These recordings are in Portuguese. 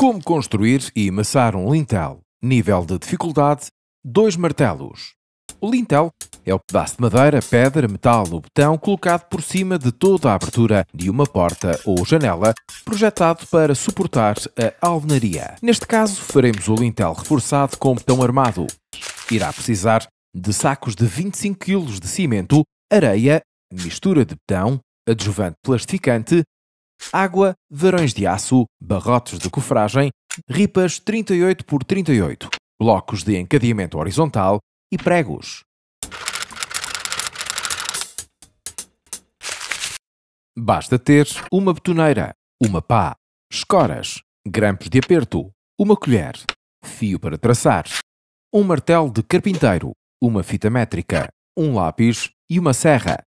Como construir e amassar um lintel. Nível de dificuldade: 2 martelos. O lintel é o pedaço de madeira, pedra, metal ou betão colocado por cima de toda a abertura de uma porta ou janela, projetado para suportar a alvenaria. Neste caso, faremos o lintel reforçado com betão armado. Irá precisar de sacos de 25 kg de cimento, areia, mistura de betão, adjuvante plastificante, água, varões de aço, barrotes de cofragem, ripas 38 por 38, blocos de encadeamento horizontal e pregos. Basta ter uma betoneira, uma pá, escoras, grampos de aperto, uma colher, fio para traçar, um martelo de carpinteiro, uma fita métrica, um lápis e uma serra.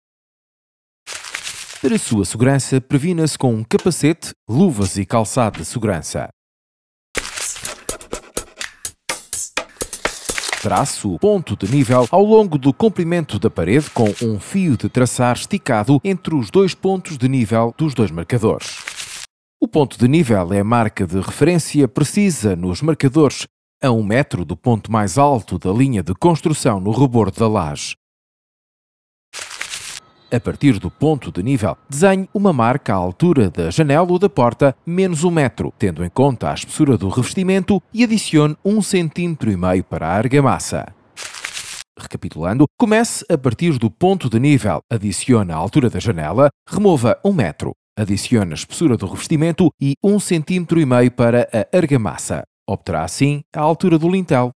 Para sua segurança, previna-se com um capacete, luvas e calçado de segurança. traço o ponto de nível ao longo do comprimento da parede com um fio de traçar esticado entre os dois pontos de nível dos dois marcadores. O ponto de nível é a marca de referência precisa nos marcadores a um metro do ponto mais alto da linha de construção no rebordo da laje a partir do ponto de nível, desenhe uma marca à altura da janela ou da porta menos um metro, tendo em conta a espessura do revestimento e adicione um centímetro e meio para a argamassa. Recapitulando, comece a partir do ponto de nível, adicione a altura da janela, remova um metro, adicione a espessura do revestimento e um centímetro e meio para a argamassa. Obterá assim a altura do lintel.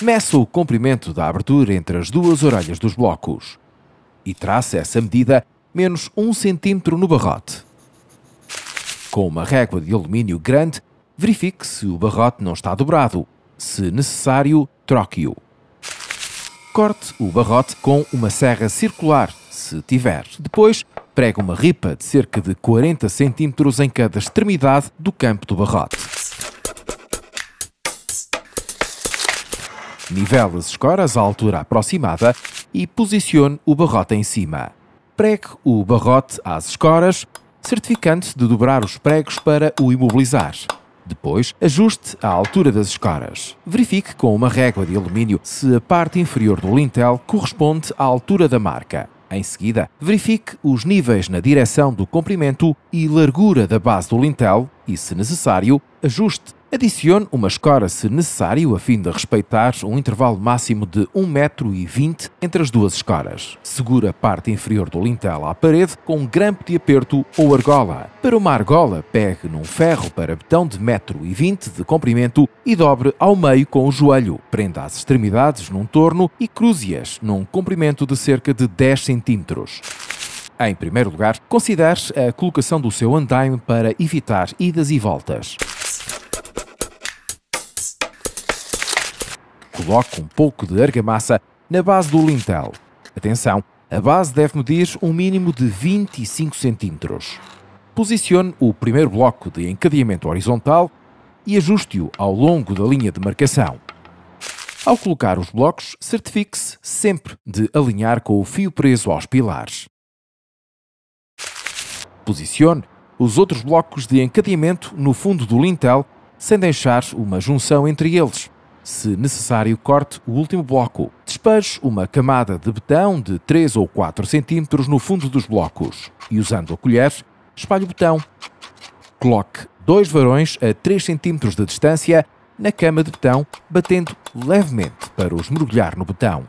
Meça o comprimento da abertura entre as duas orelhas dos blocos e traça essa medida menos 1 cm no barrote. Com uma régua de alumínio grande, verifique se o barrote não está dobrado. Se necessário, troque-o. Corte o barrote com uma serra circular, se tiver. Depois, pregue uma ripa de cerca de 40 cm em cada extremidade do campo do barrote. Nivele as escoras à altura aproximada e posicione o barrote em cima. Pregue o barrote às escoras, certificando-se de dobrar os pregos para o imobilizar. Depois, ajuste a altura das escoras. Verifique com uma régua de alumínio se a parte inferior do lintel corresponde à altura da marca. Em seguida, verifique os níveis na direção do comprimento e largura da base do lintel e, se necessário, ajuste Adicione uma escora se necessário a fim de respeitar um intervalo máximo de 1,20m entre as duas escoras. Segura a parte inferior do lintel à parede com um grampo de aperto ou argola. Para uma argola, pegue num ferro para betão de 1,20m de comprimento e dobre ao meio com o joelho. Prenda as extremidades num torno e cruze-as num comprimento de cerca de 10 cm. Em primeiro lugar, considere a colocação do seu andaime para evitar idas e voltas. Coloque um pouco de argamassa na base do lintel. Atenção, a base deve medir um mínimo de 25 cm. Posicione o primeiro bloco de encadeamento horizontal e ajuste-o ao longo da linha de marcação. Ao colocar os blocos, certifique-se sempre de alinhar com o fio preso aos pilares. Posicione os outros blocos de encadeamento no fundo do lintel sem deixar uma junção entre eles. Se necessário, corte o último bloco. Despeje uma camada de betão de 3 ou 4 cm no fundo dos blocos e, usando a colher, espalhe o betão. Coloque dois varões a 3 cm de distância na cama de betão, batendo levemente para os mergulhar no betão.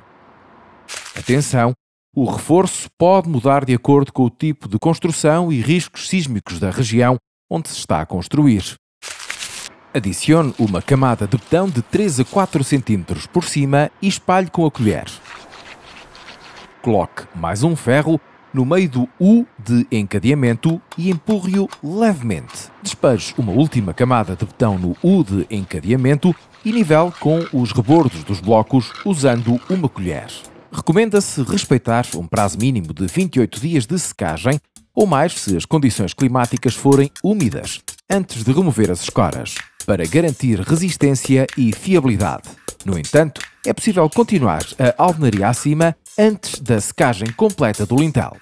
Atenção! O reforço pode mudar de acordo com o tipo de construção e riscos sísmicos da região onde se está a construir. Adicione uma camada de betão de 3 a 4 cm por cima e espalhe com a colher. Coloque mais um ferro no meio do U de encadeamento e empurre-o levemente. Despeje uma última camada de betão no U de encadeamento e nivele com os rebordos dos blocos usando uma colher. Recomenda-se respeitar um prazo mínimo de 28 dias de secagem ou mais se as condições climáticas forem úmidas, antes de remover as escoras para garantir resistência e fiabilidade. No entanto, é possível continuar a alvenaria acima antes da secagem completa do lintel.